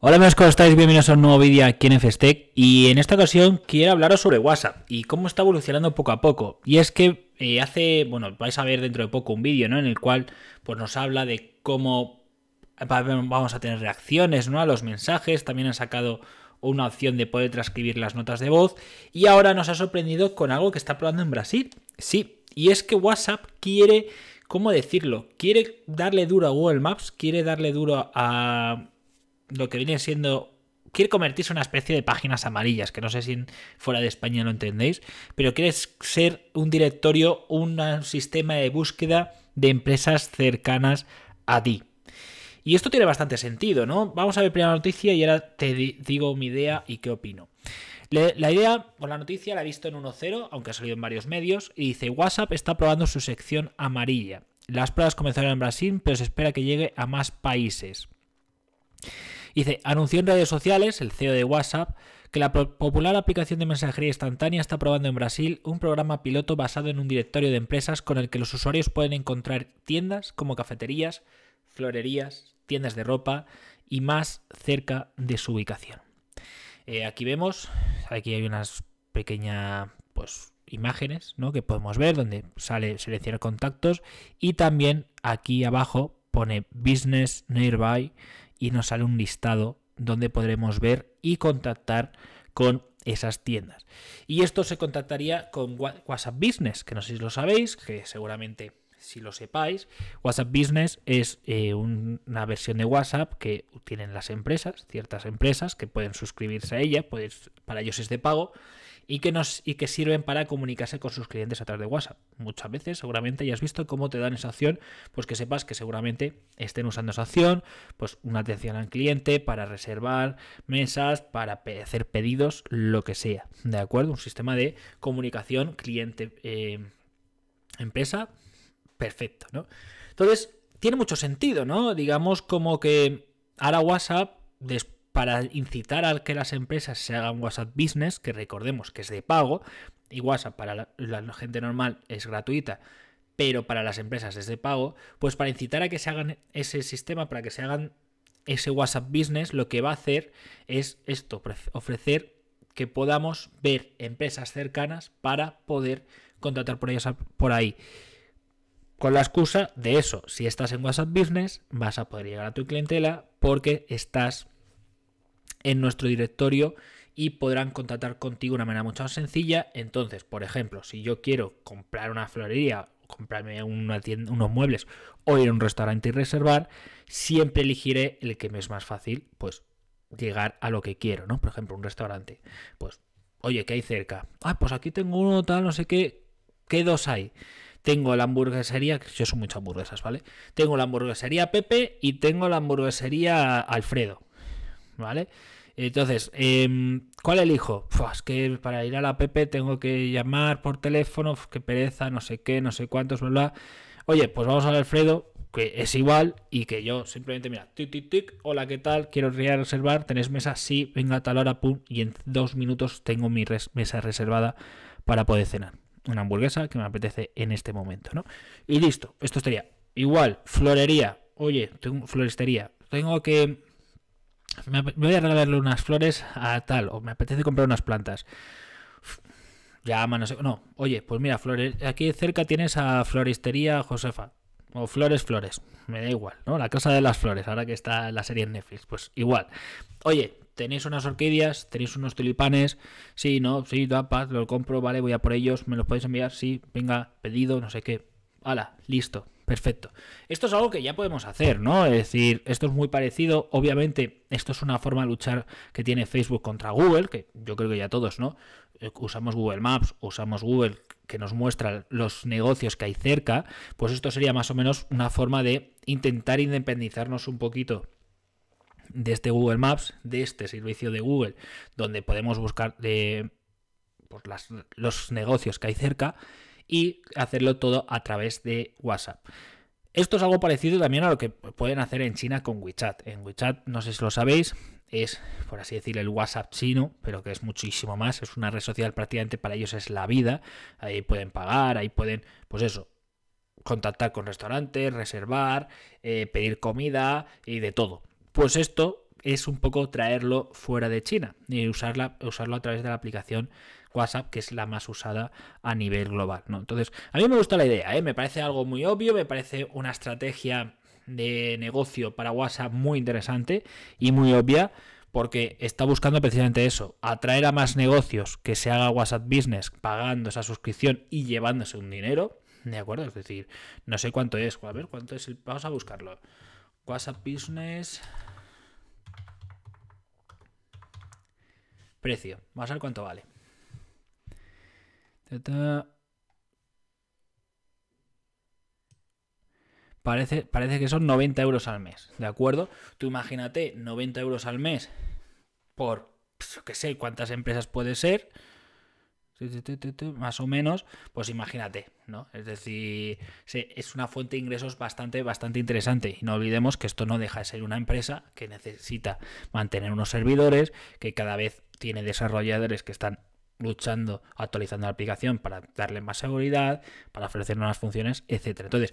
Hola amigos, ¿cómo estáis? Bienvenidos a un nuevo vídeo aquí en FSTEC y en esta ocasión quiero hablaros sobre WhatsApp y cómo está evolucionando poco a poco. Y es que eh, hace, bueno, vais a ver dentro de poco un vídeo, ¿no? En el cual pues nos habla de cómo vamos a tener reacciones, ¿no? A los mensajes, también han sacado una opción de poder transcribir las notas de voz y ahora nos ha sorprendido con algo que está probando en Brasil. Sí, y es que WhatsApp quiere, ¿cómo decirlo? Quiere darle duro a Google Maps, quiere darle duro a lo que viene siendo quiere convertirse en una especie de páginas amarillas, que no sé si fuera de España lo entendéis, pero quiere ser un directorio, un sistema de búsqueda de empresas cercanas a ti. Y esto tiene bastante sentido, ¿no? Vamos a ver primera noticia y ahora te digo mi idea y qué opino. la idea o la noticia la he visto en 1.0, aunque ha salido en varios medios, y dice WhatsApp está probando su sección amarilla. Las pruebas comenzaron en Brasil, pero se espera que llegue a más países. Dice, anunció en redes sociales el CEO de WhatsApp que la popular aplicación de mensajería instantánea está probando en Brasil un programa piloto basado en un directorio de empresas con el que los usuarios pueden encontrar tiendas como cafeterías, florerías, tiendas de ropa y más cerca de su ubicación. Eh, aquí vemos, aquí hay unas pequeñas pues, imágenes ¿no? que podemos ver donde sale seleccionar contactos y también aquí abajo pone business nearby y nos sale un listado donde podremos ver y contactar con esas tiendas. Y esto se contactaría con WhatsApp Business, que no sé si lo sabéis, que seguramente si lo sepáis, WhatsApp Business es eh, una versión de WhatsApp que tienen las empresas, ciertas empresas que pueden suscribirse a ella, pues para ellos es de pago y que, nos, y que sirven para comunicarse con sus clientes a través de WhatsApp. Muchas veces seguramente ya has visto cómo te dan esa opción pues que sepas que seguramente estén usando esa opción, pues una atención al cliente para reservar mesas, para hacer pedidos, lo que sea. ¿De acuerdo? Un sistema de comunicación cliente. Eh, empresa perfecto, ¿no? Entonces, tiene mucho sentido, ¿no? Digamos como que ahora WhatsApp, para incitar a que las empresas se hagan WhatsApp Business, que recordemos que es de pago, y WhatsApp para la, gente normal es gratuita, pero para las empresas es de pago, pues para incitar a que se hagan ese sistema, para que se hagan ese WhatsApp Business, lo que va a hacer es esto, ofrecer que podamos ver empresas cercanas para poder contratar por ellas por ahí. Con la excusa de eso, si estás en WhatsApp Business, vas a poder llegar a tu clientela porque estás en nuestro directorio y podrán contactar contigo de una manera mucho más sencilla. Entonces, por ejemplo, si yo quiero comprar una florería, comprarme una tienda, unos muebles o ir a un restaurante y reservar, siempre elegiré el que me es más fácil, pues llegar a lo que quiero, ¿no? Por ejemplo, un restaurante, pues, oye, ¿qué hay cerca? Ah, pues aquí tengo uno tal, no sé qué, ¿qué dos hay? Tengo la hamburguesería, que yo soy muchas hamburguesas, ¿vale? Tengo la hamburguesería Pepe y tengo la hamburguesería Alfredo, ¿vale? Entonces, em, ¿cuál elijo? Pues es que para ir a la Pepe tengo que llamar por teléfono, qué pereza, no sé qué, no sé cuántos, bla, bla. Oye, pues vamos al Alfredo, que es igual y que yo simplemente, mira, tic, tic, tic, hola, ¿qué tal? Quiero reservar, ¿tenés mesa? Sí, venga a tal hora, pum, y en dos minutos tengo mi mesa reservada para poder cenar una hamburguesa que me apetece en este momento, ¿no? Y listo, esto estaría igual, florería, oye, tengo floristería, tengo que... Me voy a regalarle unas flores a tal, o me apetece comprar unas plantas. Ya, manos, No, oye, pues mira, flores, aquí cerca tienes a Floristería Josefa o Flores Flores, me da igual, ¿no? La casa de las flores, ahora que está la serie en Netflix, pues igual. Oye, tenéis unas orquídeas, tenéis unos tulipanes, sí, no, sí, da paz, lo compro, vale, voy a por ellos, me los podéis enviar, sí, venga, pedido, no sé qué. Hala, listo, perfecto. Esto es algo que ya podemos hacer, ¿no? Es decir, esto es muy parecido, obviamente, esto es una forma de luchar que tiene Facebook contra Google, que yo creo que ya todos, ¿no? Eh, usamos Google Maps, usamos Google que nos muestra los negocios que hay cerca, pues esto sería más o menos una forma de intentar independizarnos un poquito de este Google Maps, de este servicio de Google, donde podemos buscar eh, pues los negocios que hay cerca y hacerlo todo a través de WhatsApp. Esto es algo parecido también a lo que pueden hacer en China con WeChat. En WeChat, no sé si lo sabéis, es, por así decir, el WhatsApp chino, pero que es muchísimo más. Es una red social prácticamente para ellos es la vida. Ahí pueden pagar, ahí pueden, pues eso, contactar con restaurantes, reservar, eh, pedir comida y de todo. Pues esto es un poco traerlo fuera de China y usarla, usarlo a través de la aplicación WhatsApp, que es la más usada a nivel global. ¿no? Entonces, a mí me gusta la idea, ¿eh? me parece algo muy obvio, me parece una estrategia de negocio para WhatsApp muy interesante y muy obvia porque está buscando precisamente eso, atraer a más negocios que se haga WhatsApp Business pagando esa suscripción y llevándose un dinero, ¿de acuerdo? Es decir, no sé cuánto es, a ver, cuánto es, el... vamos a buscarlo. WhatsApp Business... Precio, vamos a ver cuánto vale. parece, que son 90 euros al mes, ¿de acuerdo? Tú imagínate 90 euros al mes por, pues, qué sé, cuántas empresas puede ser, más o menos, pues imagínate, ¿no? Es decir, es una fuente de ingresos bastante, bastante interesante. Y no olvidemos que esto no deja de ser una empresa que necesita mantener unos servidores, que cada vez tiene desarrolladores que están luchando, actualizando la aplicación para darle más seguridad, para ofrecer nuevas funciones, etcétera. Entonces,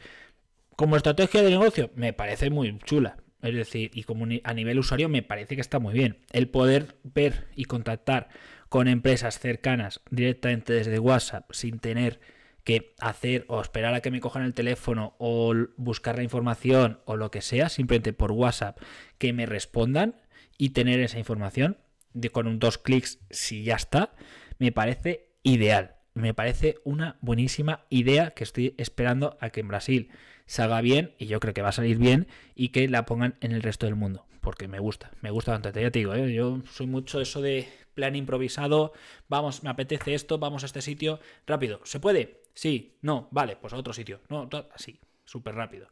como estrategia de negocio, me parece muy chula. Es decir, y como a nivel usuario me parece que está muy bien. El poder ver y contactar con empresas cercanas directamente desde WhatsApp sin tener que hacer o esperar a que me cojan el teléfono o buscar la información o lo que sea, simplemente por WhatsApp que me respondan y tener esa información de, con un, dos clics si ya está, me parece ideal. Me parece una buenísima idea que estoy esperando a que en Brasil salga bien, y yo creo que va a salir bien, y que la pongan en el resto del mundo, porque me gusta, me gusta bastante, ya te digo, ¿eh? yo soy mucho eso de plan improvisado, vamos, me apetece esto, vamos a este sitio, rápido, ¿se puede? Sí, no, vale, pues a otro sitio, no, así, súper rápido.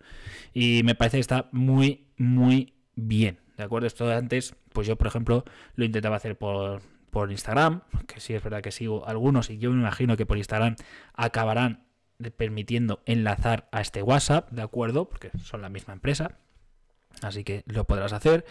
Y me parece que está muy, muy bien, ¿de acuerdo? Esto de antes, pues yo, por ejemplo, lo intentaba hacer por, por Instagram, que sí es verdad que sigo algunos y yo me imagino que por Instagram acabarán permitiendo enlazar a este WhatsApp, ¿de acuerdo? Porque son la misma empresa. Así que lo podrás hacer.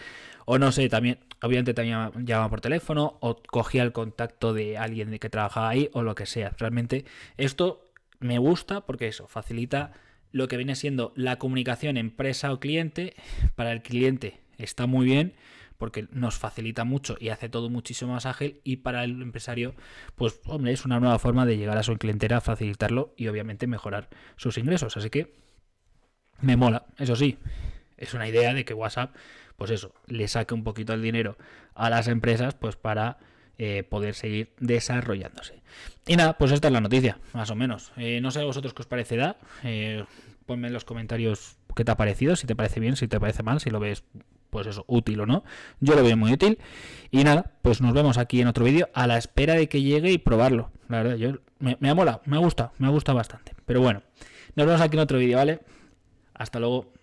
O no sé, también, obviamente también llamaba por teléfono o cogía el contacto de alguien que trabajaba ahí o lo que sea. Realmente esto me gusta porque eso facilita lo que viene siendo la comunicación empresa o cliente. Para el cliente está muy bien porque nos facilita mucho y hace todo muchísimo más ágil y para el empresario, pues hombre, es una nueva forma de llegar a su clientela, facilitarlo y obviamente mejorar sus ingresos. Así que me mola, eso sí, es una idea de que WhatsApp, pues eso, le saque un poquito el dinero a las empresas, pues para... Eh, poder seguir desarrollándose. Y nada, pues esta es la noticia, más o menos. Eh, no sé a vosotros qué os parece eh, ponme en los comentarios qué te ha parecido, si te parece bien, si te parece mal, si lo ves pues eso, útil o no. Yo lo veo muy útil. Y nada, pues nos vemos aquí en otro vídeo a la espera de que llegue y probarlo. La verdad, yo, me, me ha molado, me gusta, me gusta bastante. Pero bueno, nos vemos aquí en otro vídeo, ¿vale? Hasta luego.